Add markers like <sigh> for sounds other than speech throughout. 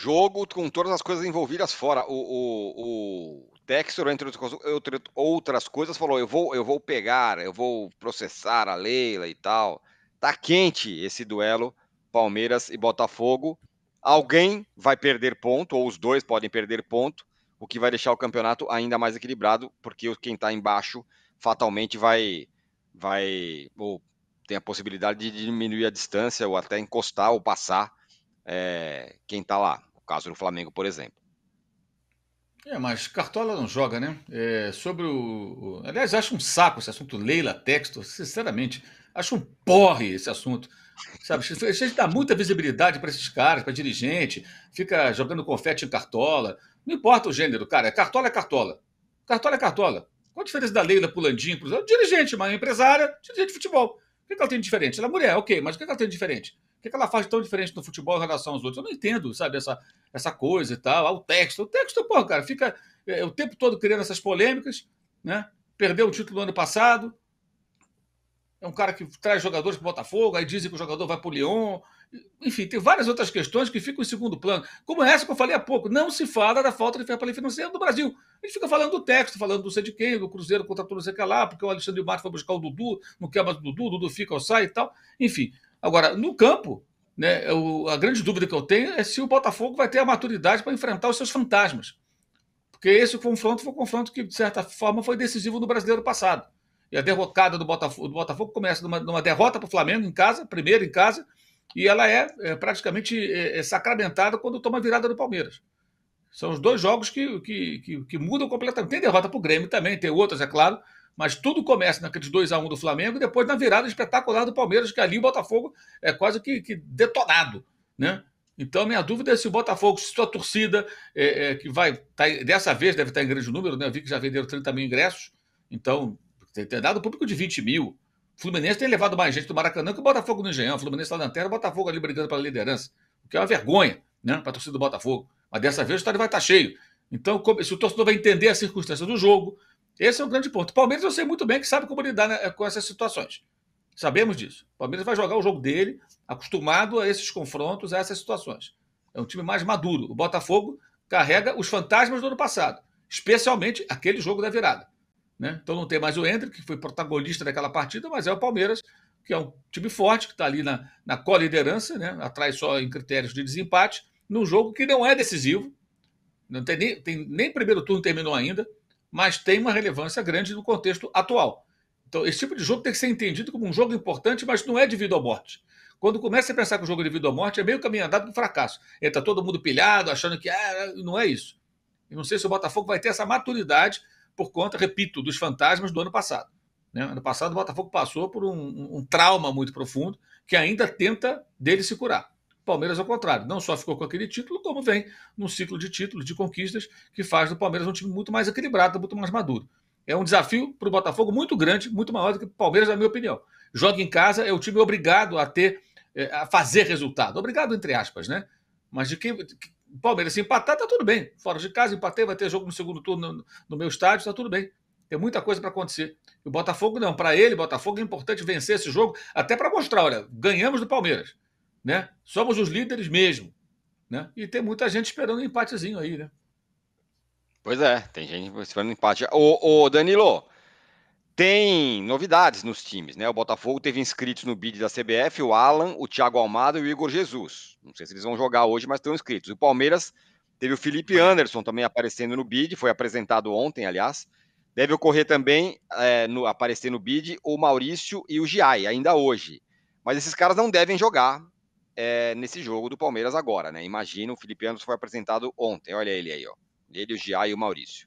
jogo com todas as coisas envolvidas fora. O, o, o Textor, entre outras coisas, falou: eu vou, eu vou pegar, eu vou processar a Leila e tal. Tá quente esse duelo Palmeiras e Botafogo. Alguém vai perder ponto, ou os dois podem perder ponto, o que vai deixar o campeonato ainda mais equilibrado, porque quem está embaixo fatalmente vai. vai ou tem a possibilidade de diminuir a distância, ou até encostar ou passar é, quem está lá. Caso do Flamengo, por exemplo. É, mas Cartola não joga, né? É, sobre o. Aliás, acho um saco esse assunto Leila Texto, sinceramente. Acho um porre esse assunto. Sabe, a gente dá muita visibilidade para esses caras, para dirigente, fica jogando confete em cartola. Não importa o gênero, cara, é cartola é cartola. Cartola é cartola. Qual a diferença da Leila pulandinho, Pro... Dirigente, mas é empresária, dirigente de futebol. O que, ela tem de diferente? Ela é mulher, ok, mas o que ela tem de diferente? O que, que ela faz tão diferente no futebol em relação aos outros? Eu não entendo, sabe, essa, essa coisa e tal. Ah, o texto. O texto, pô, cara, fica é, o tempo todo criando essas polêmicas, né? Perdeu o título no ano passado. É um cara que traz jogadores para o Botafogo, aí dizem que o jogador vai para o Lyon. Enfim, tem várias outras questões que ficam em segundo plano. Como essa que eu falei há pouco, não se fala da falta de fair play financeiro no Brasil. A gente fica falando do texto, falando do sei de quem, do Cruzeiro contratou não sei o que é lá, porque o Alexandre Matos foi buscar o Dudu, não quer mais o Dudu, o Dudu fica ou sai e tal. Enfim, Agora, no campo, né, eu, a grande dúvida que eu tenho é se o Botafogo vai ter a maturidade para enfrentar os seus fantasmas. Porque esse confronto foi um confronto que, de certa forma, foi decisivo no brasileiro passado. E a derrocada do Botafogo, do Botafogo começa numa, numa derrota para o Flamengo em casa, primeiro em casa, e ela é, é praticamente é, é sacramentada quando toma a virada do Palmeiras. São os dois jogos que, que, que, que mudam completamente. Tem derrota para o Grêmio também, tem outras, é claro, mas tudo começa naqueles 2 a 1 do Flamengo e depois na virada espetacular do Palmeiras, que ali o Botafogo é quase que, que detonado, né? Então, minha dúvida é se o Botafogo, se sua torcida, é, é, que vai, tá, dessa vez deve estar tá em grande número, né? Eu vi que já venderam 30 mil ingressos, então tem, dado público de 20 mil. Fluminense tem levado mais gente do Maracanã que o Botafogo no Engenhão. O Fluminense está na terra, o Botafogo ali brigando pela liderança, o que é uma vergonha, né, para a torcida do Botafogo. Mas dessa vez o estádio vai estar tá cheio. Então, se o torcedor vai entender a circunstância do jogo, esse é o grande ponto. Palmeiras eu sei muito bem que sabe como lidar né, com essas situações. Sabemos disso. O Palmeiras vai jogar o jogo dele, acostumado a esses confrontos, a essas situações. É um time mais maduro. O Botafogo carrega os fantasmas do ano passado, especialmente aquele jogo da virada. Né? Então não tem mais o Hendrick, que foi protagonista daquela partida, mas é o Palmeiras, que é um time forte, que está ali na, na co-liderança, né? atrás só em critérios de desempate, num jogo que não é decisivo. Não tem nem, tem, nem primeiro turno terminou ainda mas tem uma relevância grande no contexto atual. Então, esse tipo de jogo tem que ser entendido como um jogo importante, mas não é de vida ou morte. Quando começa a pensar que o jogo é de vida ou morte, é meio caminho andado do fracasso. Entra todo mundo pilhado, achando que ah, não é isso. E não sei se o Botafogo vai ter essa maturidade por conta, repito, dos fantasmas do ano passado. Né? Ano passado, o Botafogo passou por um, um trauma muito profundo que ainda tenta dele se curar. Palmeiras, ao contrário, não só ficou com aquele título, como vem num ciclo de títulos, de conquistas, que faz do Palmeiras um time muito mais equilibrado, muito mais maduro. É um desafio para o Botafogo muito grande, muito maior do que o Palmeiras, na minha opinião. Joga em casa, é o time obrigado a ter, é, a fazer resultado. Obrigado, entre aspas, né? Mas de que. Palmeiras se empatar, tá tudo bem. Fora de casa, empatei, vai ter jogo no segundo turno no, no meu estádio, tá tudo bem. Tem muita coisa para acontecer. E o Botafogo não. Para ele, Botafogo é importante vencer esse jogo, até para mostrar: olha, ganhamos do Palmeiras. Né? Somos os líderes mesmo. Né? E tem muita gente esperando um empatezinho aí, né? Pois é, tem gente esperando um empate. O ô Danilo, tem novidades nos times, né? O Botafogo teve inscritos no bid da CBF o Alan, o Thiago Almada e o Igor Jesus. Não sei se eles vão jogar hoje, mas estão inscritos. O Palmeiras teve o Felipe Anderson também aparecendo no bid, foi apresentado ontem, aliás. Deve ocorrer também, é, no, aparecer no bid, o Maurício e o Giai, ainda hoje. Mas esses caras não devem jogar é, nesse jogo do Palmeiras agora, né? Imagina, o Felipe Anderson foi apresentado ontem. Olha ele aí, ó. Ele, o Gia e o Maurício.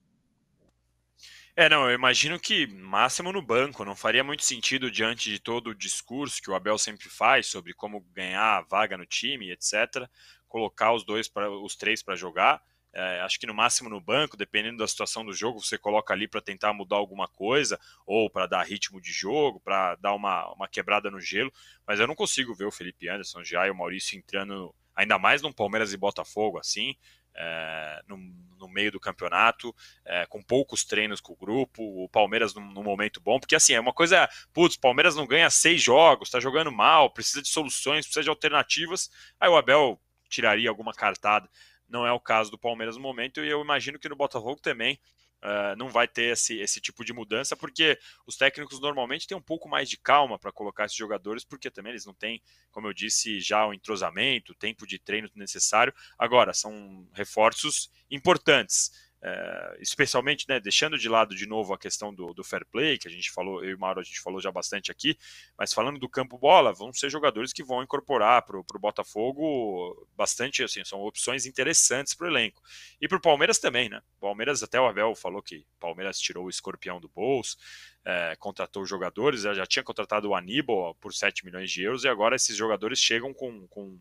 É, não, eu imagino que máximo no banco, não faria muito sentido diante de todo o discurso que o Abel sempre faz sobre como ganhar a vaga no time, etc, colocar os dois para os três para jogar. É, acho que no máximo no banco, dependendo da situação do jogo, você coloca ali para tentar mudar alguma coisa, ou para dar ritmo de jogo, para dar uma, uma quebrada no gelo. Mas eu não consigo ver o Felipe Anderson já e o Maurício entrando, ainda mais no Palmeiras e Botafogo, assim, é, no, no, meio do campeonato, é, com poucos treinos com o grupo, o Palmeiras num, num, momento bom, porque assim, é uma coisa, putz, o Palmeiras não ganha seis jogos, tá jogando mal, precisa de soluções, precisa de alternativas, aí o Abel tiraria alguma cartada. Não é o caso do Palmeiras no momento, e eu imagino que no Botafogo também uh, não vai ter esse, esse tipo de mudança, porque os técnicos normalmente têm um pouco mais de calma para colocar esses jogadores, porque também eles não têm, como eu disse, já o entrosamento, o tempo de treino necessário. Agora, são reforços importantes. É, especialmente, né, deixando de lado de novo a questão do, do, fair play, que a gente falou, eu e o Mauro, a gente falou já bastante aqui, mas falando do campo bola, vão ser jogadores que vão incorporar para o Botafogo bastante, assim, são opções interessantes para o elenco. E para o Palmeiras também, né? Palmeiras, até o Abel falou que Palmeiras tirou o escorpião do bolso, é, contratou jogadores, já tinha contratado o Aníbal por 7 milhões de euros, e agora esses jogadores chegam com, com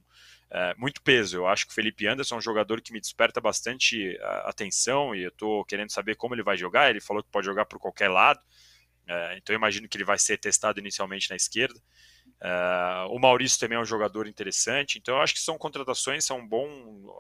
é, muito peso. Eu acho que o Felipe Anderson é um jogador que me desperta bastante é, atenção e eu estou querendo saber como ele vai jogar. Ele falou que pode jogar por qualquer lado, é, então eu imagino que ele vai ser testado inicialmente na esquerda. É, o Maurício também é um jogador interessante, então eu acho que são contratações, são bom,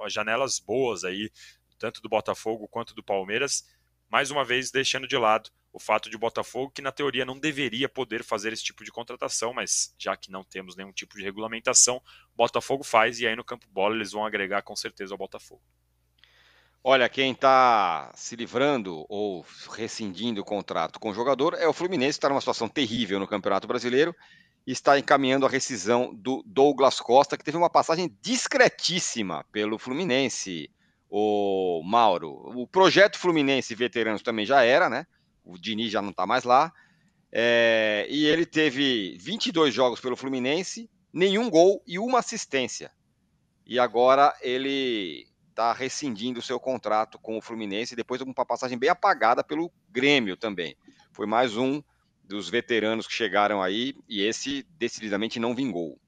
janelas boas aí, tanto do Botafogo quanto do Palmeiras mais uma vez deixando de lado o fato de Botafogo, que na teoria não deveria poder fazer esse tipo de contratação, mas já que não temos nenhum tipo de regulamentação, Botafogo faz e aí no campo bola eles vão agregar com certeza ao Botafogo. Olha, quem está se livrando ou rescindindo o contrato com o jogador é o Fluminense, que está numa situação terrível no Campeonato Brasileiro e está encaminhando a rescisão do Douglas Costa, que teve uma passagem discretíssima pelo Fluminense o Mauro. O projeto Fluminense Veteranos também já era, né? O Dini já não está mais lá. É, e ele teve 22 jogos pelo Fluminense, nenhum gol e uma assistência. E agora ele está rescindindo o seu contrato com o Fluminense, depois de uma passagem bem apagada pelo Grêmio também. Foi mais um dos veteranos que chegaram aí e esse decididamente não vingou.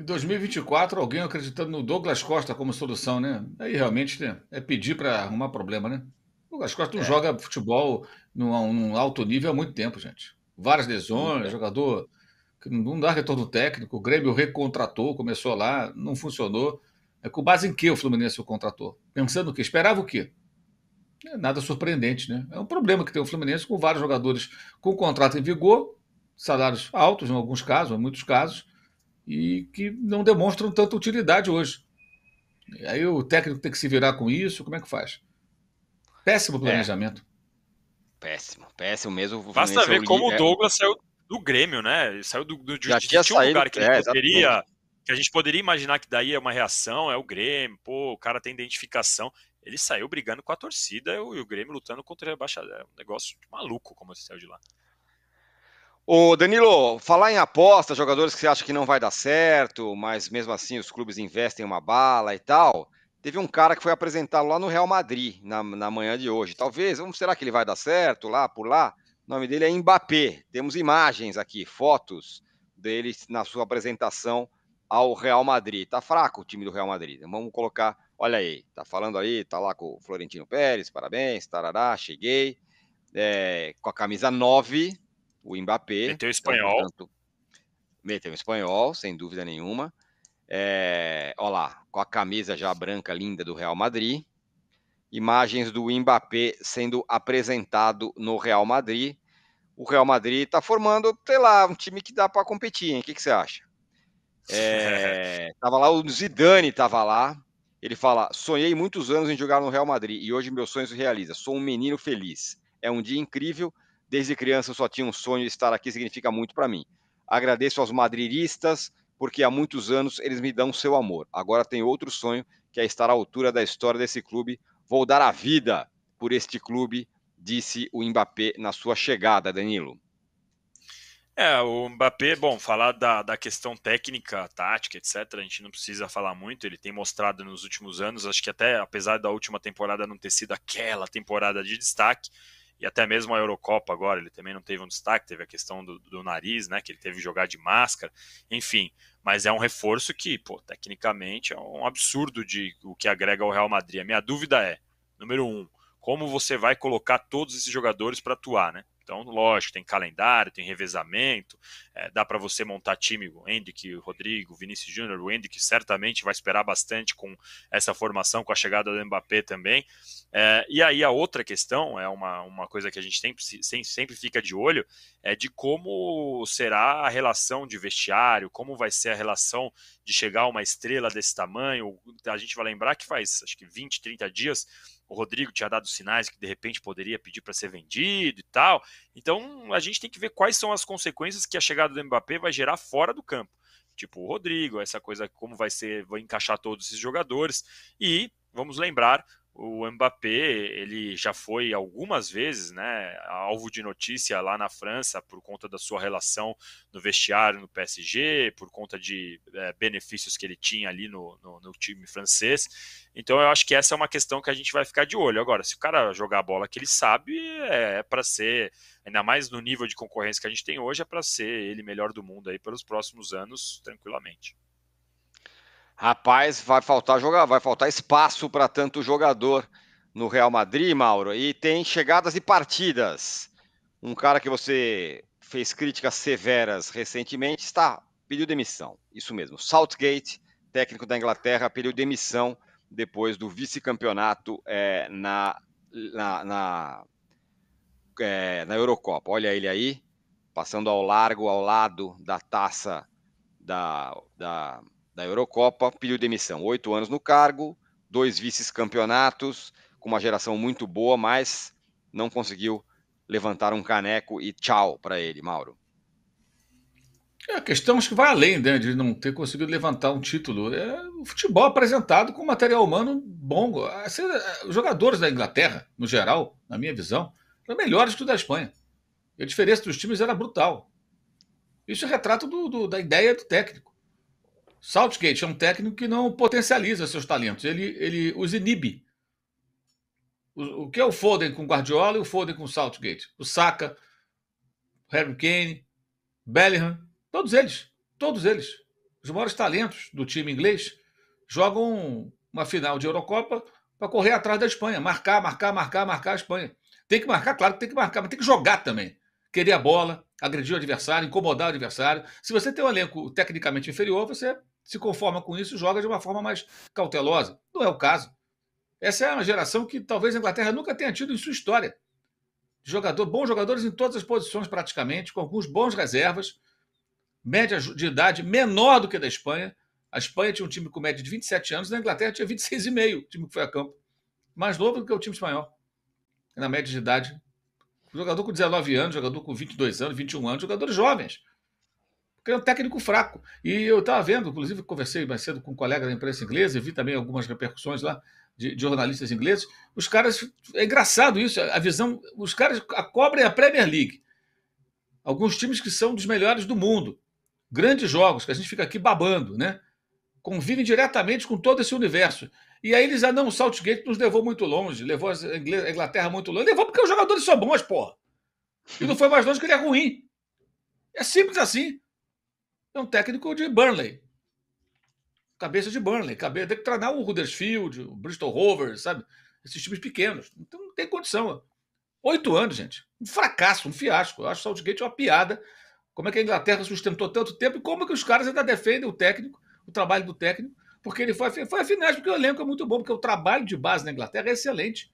Em 2024, alguém acreditando no Douglas Costa como solução, né? Aí realmente né, é pedir para arrumar problema, né? O Douglas Costa não é. joga futebol num, num, alto nível há muito tempo, gente. Várias lesões, é. jogador que não dá retorno técnico. O Grêmio recontratou, começou lá, não funcionou. É com base em que o Fluminense o contratou? Pensando o quê? Esperava o quê? É nada surpreendente, né? É um problema que tem o Fluminense com vários jogadores com contrato em vigor, salários altos em alguns casos, em muitos casos, e que não demonstram tanta utilidade hoje. E aí o técnico tem que se virar com isso, como é que faz? Péssimo é. planejamento. É. Péssimo, péssimo mesmo. Basta é ver como o Douglas saiu do Grêmio, né? Ele saiu do, do, de, de, um lugar que ele é, poderia. Exatamente. Que a gente poderia imaginar que daí é uma reação, é o Grêmio, pô, o cara tem identificação. Ele saiu brigando com a torcida e o, Grêmio lutando contra o rebaixador. É um negócio maluco como ele saiu de lá. Ô Danilo, falar em aposta, jogadores que você acha que não vai dar certo, mas mesmo assim os clubes investem uma bala e tal. Teve um cara que foi apresentado lá no Real Madrid na, na manhã de hoje. Talvez, vamos, será que ele vai dar certo lá por lá? O nome dele é Mbappé. Temos imagens aqui, fotos dele na sua apresentação ao Real Madrid. Tá fraco o time do Real Madrid. Né? Vamos colocar, olha aí, tá falando aí, tá lá com o Florentino Pérez, parabéns, tarará, cheguei. É, com a camisa 9, o Mbappé. Meteu tá espanhol. meteu espanhol, sem dúvida nenhuma. É, olha lá, com a camisa já branca linda do Real Madrid. Imagens do Mbappé sendo apresentado no Real Madrid. O Real Madrid está formando, sei lá, um time que dá para competir, hein? O que, que você acha? É, <laughs> tava lá, o Zidane tava lá. Ele fala: sonhei muitos anos em jogar no Real Madrid e hoje meu sonho se realiza. Sou um menino feliz. É um dia incrível. Desde criança eu só tinha um sonho de estar aqui, significa muito para mim. Agradeço aos madrilistas, porque há muitos anos eles me dão seu amor. Agora tenho outro sonho, que é estar à altura da história desse clube. Vou dar a vida por este clube, disse o Mbappé na sua chegada, Danilo. É, o Mbappé, bom, falar da, da questão técnica, tática, etc., a gente não precisa falar muito, ele tem mostrado nos últimos anos, acho que até apesar da última temporada não ter sido aquela temporada de destaque, e até mesmo a Eurocopa agora, ele também não teve um destaque, teve a questão do, do nariz, né, que ele teve que jogar de máscara, enfim, mas é um reforço que, pô, tecnicamente é um absurdo de o que agrega ao Real Madrid. A minha dúvida é, número um, como você vai colocar todos esses jogadores para atuar, né? Então, lógico, tem calendário, tem revezamento, é, dá para você montar time, o Henrique, o Rodrigo, o Vinícius Júnior, o Henrique certamente vai esperar bastante com essa formação, com a chegada do Mbappé também. É, e aí a outra questão, é uma, uma coisa que a gente sempre, sempre fica de olho, é de como será a relação de vestiário, como vai ser a relação de chegar uma estrela desse tamanho. A gente vai lembrar que faz, acho que 20, 30 dias, o Rodrigo tinha dado sinais que de repente poderia pedir para ser vendido e tal. Então a gente tem que ver quais são as consequências que a chegada do Mbappé vai gerar fora do campo. Tipo o Rodrigo, essa coisa como vai ser, vai encaixar todos esses jogadores. E vamos lembrar o Mbappé, ele já foi algumas vezes, né, alvo de notícia lá na França por conta da sua relação no vestiário no PSG, por conta de é, benefícios que ele tinha ali no, no, no, time francês. Então eu acho que essa é uma questão que a gente vai ficar de olho. Agora, se o cara jogar a bola que ele sabe, é, é para ser, ainda mais no nível de concorrência que a gente tem hoje, é para ser ele melhor do mundo aí pelos próximos anos, tranquilamente. Rapaz, vai faltar jogar, vai faltar espaço para tanto jogador no Real Madrid, Mauro. E tem chegadas e partidas. Um cara que você fez críticas severas recentemente está pediu demissão. Isso mesmo. Southgate, técnico da Inglaterra, pediu demissão depois do vice-campeonato é, na na, na, é, na Eurocopa. Olha ele aí, passando ao largo, ao lado da taça da, da da Eurocopa, pediu demissão. Oito anos no cargo, dois vices-campeonatos, com uma geração muito boa, mas não conseguiu levantar um caneco e tchau para ele, Mauro. É a questão acho que vai além né, de não ter conseguido levantar um título. É o futebol apresentado com material humano bom. Assim, os jogadores da Inglaterra, no geral, na minha visão, eram melhores que o da Espanha. a diferença dos times era brutal. Isso é retrato do, do, da ideia do técnico. Southgate é um técnico que não potencializa seus talentos, ele, ele os inibe. O, o que é o Foden com Guardiola e o Foden com Southgate? O Saka, Harry Kane, Bellingham, todos eles, todos eles. Os maiores talentos do time inglês jogam uma final de Eurocopa para correr atrás da Espanha, marcar, marcar, marcar, marcar a Espanha. Tem que marcar, claro que tem que marcar, mas tem que jogar também. Querer a bola, agredir o adversário, incomodar o adversário. Se você tem um elenco tecnicamente inferior, você se conforma com isso e joga de uma forma mais cautelosa. Não é o caso. Essa é uma geração que talvez a Inglaterra nunca tenha tido em sua história. Jogador, bons jogadores em todas as posições, praticamente, com alguns bons reservas, média de idade menor do que a da Espanha. A Espanha tinha um time com média de 27 anos, na a Inglaterra tinha 26,5, o time que foi a campo. Mais novo do que o time espanhol, na média de idade. Jogador com 19 anos, jogador com 22 anos, 21 anos, jogadores jovens. Porque é um técnico fraco. E eu estava vendo, inclusive conversei mais cedo com um colega da imprensa inglesa e vi também algumas repercussões lá de, de, jornalistas ingleses. Os caras. É engraçado isso, a visão. Os caras a cobrem a Premier League. Alguns times que são dos melhores do mundo. Grandes jogos, que a gente fica aqui babando, né? Convivem diretamente com todo esse universo. E aí eles, ah, não, o Saltgate nos levou muito longe, levou a Inglaterra muito longe. Levou porque os jogadores são bons, porra. E não foi mais longe que ele é ruim. É simples assim é um técnico de Burnley. Cabeça de Burnley. Cabeça, tem que treinar o Huddersfield, o Bristol Rovers, sabe? Esses times pequenos. Então não tem condição. Oito anos, gente. Um fracasso, um fiasco. Eu acho o Southgate uma piada. Como é que a Inglaterra sustentou tanto tempo e como é que os caras ainda defendem o técnico, o trabalho do técnico, porque ele foi, foi a finais, porque o elenco é muito bom, porque o trabalho de base na Inglaterra é excelente.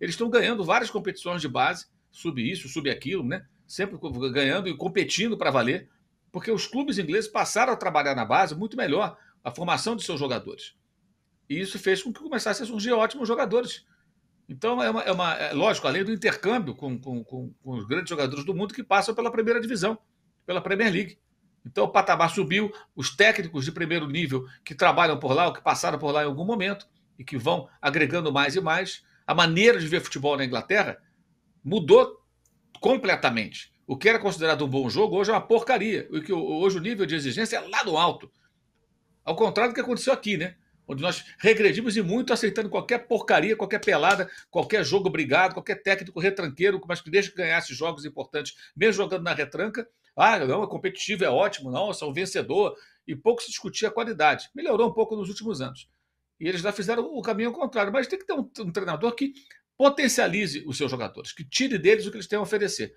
Eles estão ganhando várias competições de base, sub isso, sub aquilo, né? Sempre ganhando e competindo para valer porque os clubes ingleses passaram a trabalhar na base muito melhor a formação de seus jogadores. E isso fez com que começassem a surgir ótimos jogadores. Então, é, uma, é, uma, é lógico, além do intercâmbio com, com, com, com, os grandes jogadores do mundo que passam pela primeira divisão, pela Premier League. Então, o patamar subiu, os técnicos de primeiro nível que trabalham por lá, ou que passaram por lá em algum momento, e que vão agregando mais e mais, a maneira de ver futebol na Inglaterra mudou completamente. O que era considerado um bom jogo hoje é uma porcaria. O que hoje o nível de exigência é lá no alto. Ao contrário do que aconteceu aqui, né? Onde nós regredimos e muito aceitando qualquer porcaria, qualquer pelada, qualquer jogo brigado, qualquer técnico retranqueiro, mas que desde ganhar esses jogos importantes, mesmo jogando na retranca, ah, não, é competitivo, é ótimo, não, são vencedor, e pouco se discutia a qualidade. Melhorou um pouco nos últimos anos. E eles já fizeram o caminho contrário. Mas tem que ter um, um treinador que potencialize os seus jogadores, que tire deles o que eles têm a oferecer.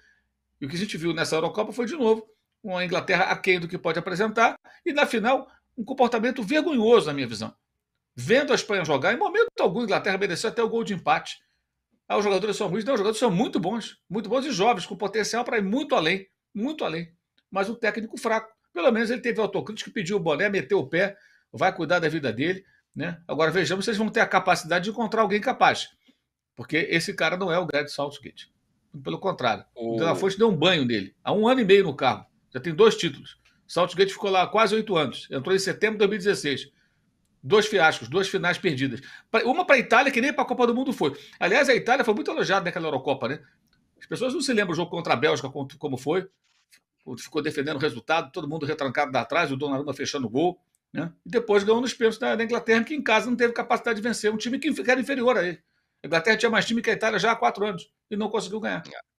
E o que a gente viu nessa Eurocopa foi, de novo, uma Inglaterra aquém do que pode apresentar e, na final, um comportamento vergonhoso, na minha visão. Vendo a Espanha jogar, em momento algum, a Inglaterra mereceu até o gol de empate. Ah, os jogadores são ruins. Não, os jogadores são muito bons, muito bons e jovens, com potencial para ir muito além, muito além. Mas um técnico fraco. Pelo menos ele teve autocrítica, pediu o boné, meteu o pé, vai cuidar da vida dele. Né? Agora vejamos se eles vão ter a capacidade de encontrar alguém capaz. Porque esse cara não é o Greg Southgate. Pelo contrário. O, De La Fonte deu um banho nele. Há um ano e meio no carro. Já tem dois títulos. Saltgate ficou lá quase oito anos. Entrou em setembro de 2016. Dois fiascos, duas finais perdidas. Uma para a Itália, que nem para a Copa do Mundo foi. Aliás, a Itália foi muito elogiada naquela Eurocopa, né? As pessoas não se lembram do jogo contra a Bélgica, como foi. Ficou defendendo o resultado, todo mundo retrancado lá atrás, o Donnarumma fechando o gol. Né? E depois ganhou nos pênaltis da, Inglaterra, que em casa não teve capacidade de vencer um time que era inferior a ele. A Inglaterra tinha mais time que a Itália já há quatro anos e não conseguiu ganhar.